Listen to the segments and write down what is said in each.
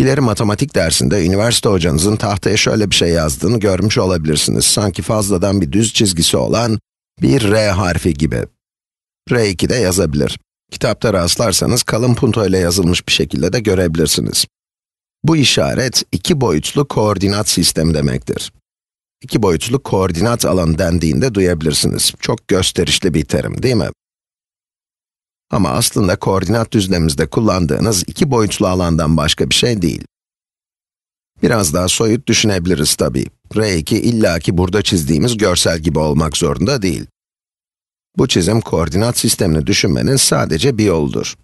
İleri matematik dersinde üniversite hocanızın tahtaya şöyle bir şey yazdığını görmüş olabilirsiniz. Sanki fazladan bir düz çizgisi olan bir R harfi gibi. R2 de yazabilir. Kitapta rastlarsanız kalın punto ile yazılmış bir şekilde de görebilirsiniz. Bu işaret iki boyutlu koordinat sistemi demektir. İki boyutlu koordinat alanı dendiğinde duyabilirsiniz. Çok gösterişli bir terim değil mi? Ama aslında koordinat düzlemimizde kullandığınız iki boyutlu alandan başka bir şey değil. Biraz daha soyut düşünebiliriz tabii. R2 illaki burada çizdiğimiz görsel gibi olmak zorunda değil. Bu çizim koordinat sistemini düşünmenin sadece bir yoldur.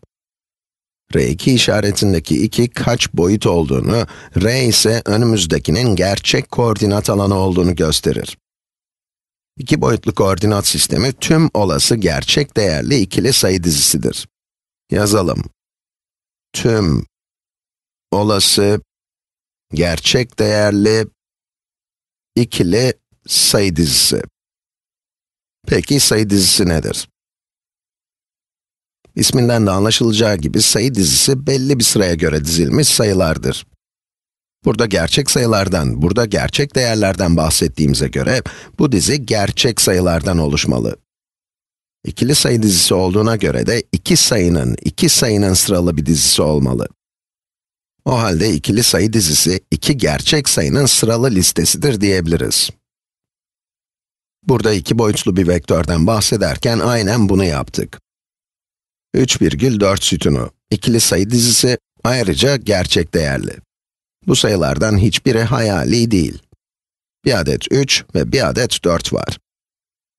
R2 işaretindeki 2 kaç boyut olduğunu, R ise önümüzdekinin gerçek koordinat alanı olduğunu gösterir. İki boyutlu koordinat sistemi tüm olası gerçek değerli ikili sayı dizisidir. Yazalım. Tüm olası gerçek değerli ikili sayı dizisi. Peki sayı dizisi nedir? İsminden de anlaşılacağı gibi sayı dizisi belli bir sıraya göre dizilmiş sayılardır. Burada gerçek sayılardan, burada gerçek değerlerden bahsettiğimize göre, bu dizi gerçek sayılardan oluşmalı. İkili sayı dizisi olduğuna göre de iki sayının, iki sayının sıralı bir dizisi olmalı. O halde ikili sayı dizisi, iki gerçek sayının sıralı listesidir diyebiliriz. Burada iki boyutlu bir vektörden bahsederken aynen bunu yaptık. 3,4 sütunu, ikili sayı dizisi, ayrıca gerçek değerli. Bu sayılardan hiçbiri hayali değil. Bir adet 3 ve bir adet 4 var.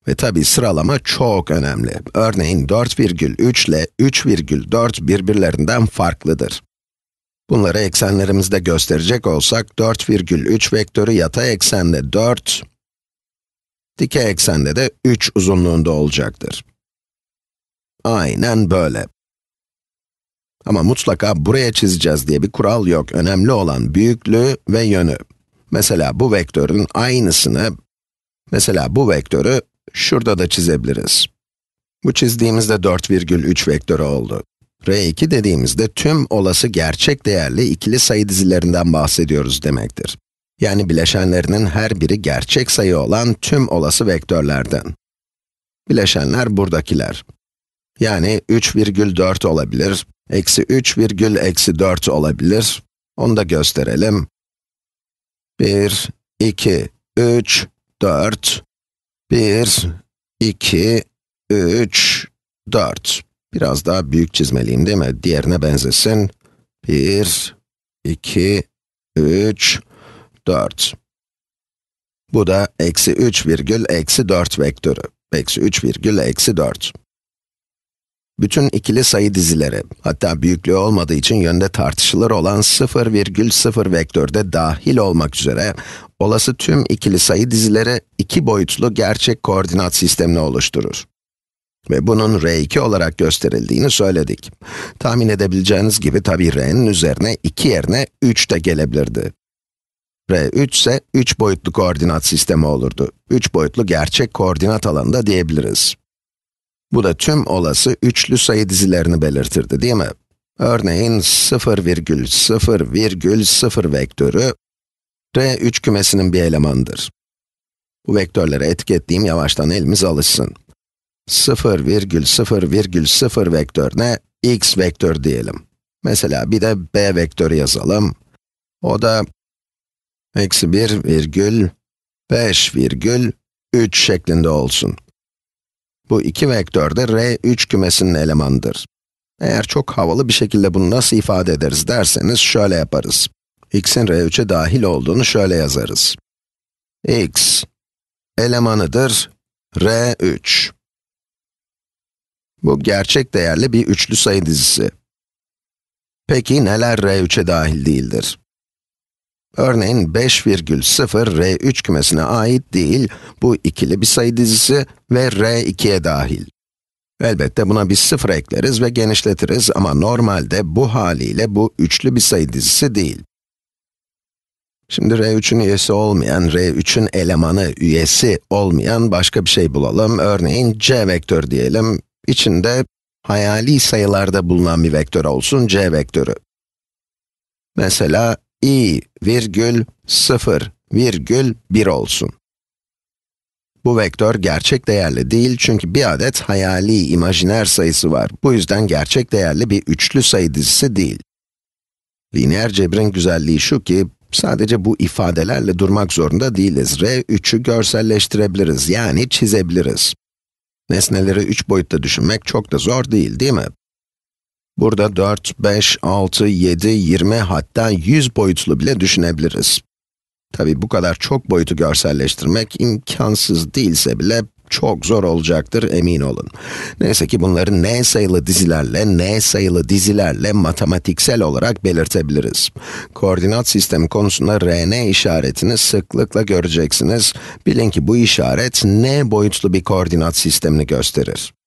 Ve tabi sıralama çok önemli. Örneğin 4,3 ile 3,4 birbirlerinden farklıdır. Bunları eksenlerimizde gösterecek olsak, 4,3 vektörü yatay eksende 4, dikey eksende de 3 uzunluğunda olacaktır. Aynen böyle. Ama mutlaka buraya çizeceğiz diye bir kural yok. Önemli olan büyüklüğü ve yönü. Mesela bu vektörün aynısını, mesela bu vektörü şurada da çizebiliriz. Bu çizdiğimizde 4,3 vektörü oldu. R2 dediğimizde tüm olası gerçek değerli ikili sayı dizilerinden bahsediyoruz demektir. Yani bileşenlerinin her biri gerçek sayı olan tüm olası vektörlerden. Bileşenler buradakiler. Yani 3,4 olabilir, Eksi 3 virgül eksi 4 olabilir. Onu da gösterelim. 1, 2, 3, 4. 1, 2, 3, 4. Biraz daha büyük çizmeliyim değil mi? Diğerine benzesin. 1, 2, 3, 4. Bu da eksi 3 virgül eksi 4 vektörü. Eksi 3 virgül eksi 4 bütün ikili sayı dizileri, hatta büyüklüğü olmadığı için yönde tartışılır olan 0,0 vektörde dahil olmak üzere, olası tüm ikili sayı dizileri iki boyutlu gerçek koordinat sistemini oluşturur. Ve bunun R2 olarak gösterildiğini söyledik. Tahmin edebileceğiniz gibi tabi R'nin üzerine 2 yerine 3 de gelebilirdi. R3 ise 3 boyutlu koordinat sistemi olurdu. 3 boyutlu gerçek koordinat alanı da diyebiliriz. Bu da tüm olası üçlü sayı dizilerini belirtirdi değil mi? Örneğin 0,0,0 vektörü R3 kümesinin bir elemandır. Bu vektörlere etiketleyeyim yavaştan elimiz alışsın. 0,0,0 vektörüne x vektör diyelim. Mesela bir de b vektörü yazalım. O da eksi 1 virgül 5 virgül 3 şeklinde olsun. Bu iki vektör de R3 kümesinin elemanıdır. Eğer çok havalı bir şekilde bunu nasıl ifade ederiz derseniz şöyle yaparız. x'in R3'e dahil olduğunu şöyle yazarız. x elemanıdır R3. Bu gerçek değerli bir üçlü sayı dizisi. Peki neler R3'e dahil değildir? Örneğin 5,0 R3 kümesine ait değil, bu ikili bir sayı dizisi ve R2'ye dahil. Elbette buna bir sıfır ekleriz ve genişletiriz ama normalde bu haliyle bu üçlü bir sayı dizisi değil. Şimdi R3'ün üyesi olmayan, R3'ün elemanı, üyesi olmayan başka bir şey bulalım. Örneğin C vektör diyelim. İçinde hayali sayılarda bulunan bir vektör olsun C vektörü. Mesela i virgül 0 virgül 1 olsun. Bu vektör gerçek değerli değil çünkü bir adet hayali imajiner sayısı var. Bu yüzden gerçek değerli bir üçlü sayı dizisi değil. Lineer cebrin güzelliği şu ki, sadece bu ifadelerle durmak zorunda değiliz. R3'ü görselleştirebiliriz, yani çizebiliriz. Nesneleri 3 boyutta düşünmek çok da zor değil, değil mi? Burada 4, 5, 6, 7, 20 hatta 100 boyutlu bile düşünebiliriz. Tabi bu kadar çok boyutu görselleştirmek imkansız değilse bile çok zor olacaktır emin olun. Neyse ki bunları n sayılı dizilerle, n sayılı dizilerle matematiksel olarak belirtebiliriz. Koordinat sistemi konusunda rn işaretini sıklıkla göreceksiniz. Bilin ki bu işaret n boyutlu bir koordinat sistemini gösterir.